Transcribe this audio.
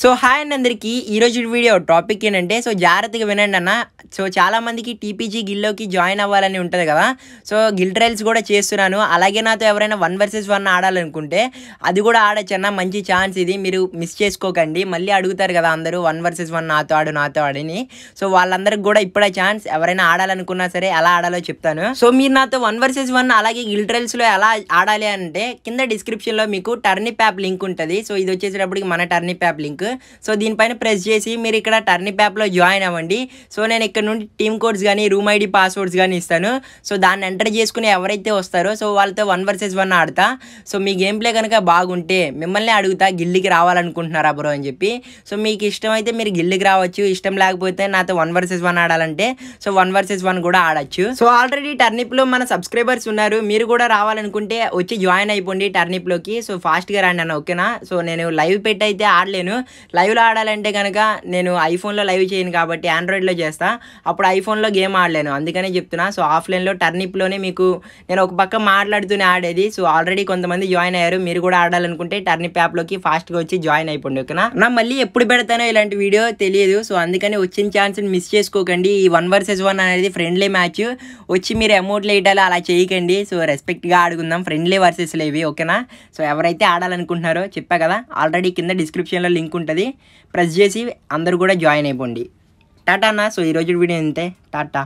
so hi అండి అందరికీ ఈరోజు వీడియో టాపిక్ ఏంటంటే సో జాగ్రత్తగా వినండి అన్న సో చాలామందికి టీపీజీ గిల్లోకి జాయిన్ అవ్వాలని ఉంటుంది కదా సో గిల్ ట్రయల్స్ కూడా చేస్తున్నాను అలాగే నాతో ఎవరైనా వన్ వర్సెస్ వన్ ఆడాలనుకుంటే అది కూడా ఆడొచ్చన్న మంచి ఛాన్స్ ఇది మీరు మిస్ చేసుకోకండి మళ్ళీ అడుగుతారు కదా అందరూ వన్ వర్సెస్ వన్ నాతో ఆడు నాతో ఆడని సో వాళ్ళందరికి కూడా ఇప్పుడే ఛాన్స్ ఎవరైనా ఆడాలనుకున్నా సరే ఎలా ఆడాలో చెప్తాను సో మీరు నాతో వన్ వర్సెస్ వన్ అలాగే గిల్ ట్రయల్స్లో ఎలా ఆడాలి అంటే కింద డిస్క్రిప్షన్లో మీకు టర్నిప్ యాప్ లింక్ ఉంటుంది సో ఇది వచ్చేసేటప్పటికి మన టర్నిప్ యాప్ లింక్ సో దీనిపైన ప్రెస్ చేసి మీరు ఇక్కడ టర్నిప్ యాప్లో జాయిన్ అవ్వండి సో నేను ఇక్కడ నుండి టీమ్ కోడ్స్ కానీ రూమ్ ఐడి పాస్వర్డ్స్ కానీ ఇస్తాను సో దాన్ని ఎంటర్ చేసుకుని ఎవరైతే వస్తారో సో వాళ్ళతో వన్ వర్సెస్ వన్ ఆడతా సో మీ గేమ్ ప్లే కనుక బాగుంటే మిమ్మల్ని అడుగుతా గిల్లికి రావాలనుకుంటున్నారా బ్రో అని చెప్పి సో మీకు ఇష్టమైతే మీరు గిల్లికి రావచ్చు ఇష్టం లేకపోతే నాతో వన్ వర్సెస్ వన్ ఆడాలంటే సో వన్ వర్సెస్ వన్ కూడా ఆడచ్చు సో ఆల్రెడీ టర్నిప్లో మన సబ్స్క్రైబర్స్ ఉన్నారు మీరు కూడా రావాలనుకుంటే వచ్చి జాయిన్ అయిపోండి టర్నిప్లోకి సో ఫాస్ట్గా రాండి అన్న ఓకేనా సో నేను లైవ్ పెట్టి అయితే ఆడలేను లైవ్లో ఆడాలంటే కనుక నేను ఐఫోన్లో లైవ్ చేయను కాబట్టి ఆండ్రాయిడ్లో చేస్తా అప్పుడు ఐఫోన్లో గేమ్ ఆడలేను అందుకనే చెప్తున్నా సో ఆఫ్లైన్లో టర్నిప్లోనే మీకు నేను ఒక పక్క మాట్లాడుతూనే ఆడేది సో ఆల్రెడీ కొంతమంది జాయిన్ అయ్యారు మీరు కూడా ఆడాలనుకుంటే టర్నిప్ యాప్లోకి ఫాస్ట్గా వచ్చి జాయిన్ అయిపోండి ఓకేనా నా మళ్ళీ ఎప్పుడు పెడతానో ఇలాంటి వీడియో తెలియదు సో అందుకని వచ్చిన ఛాన్స్ని మిస్ చేసుకోకండి ఈ వన్ వర్సెస్ వన్ అనేది ఫ్రెండ్లీ మ్యాచ్ వచ్చి మీరు అమౌంట్లు వేయటాలు అలా చేయకండి సో రెస్పెక్ట్గా ఆడుకుందాం ఫ్రెండ్లీ వర్సెస్లు ఇవి ఓకేనా సో ఎవరైతే ఆడాలనుకుంటున్నారో చెప్పా కదా ఆల్రెడీ కింద డిస్క్రిప్షన్లో లింక్ లింక్ ఉంటుంది ప్రెస్ చేసి అందరూ కూడా జాయిన్ అయిపోండి టాటా అన్న సో ఈరోజు వీడియో అంతే టాటా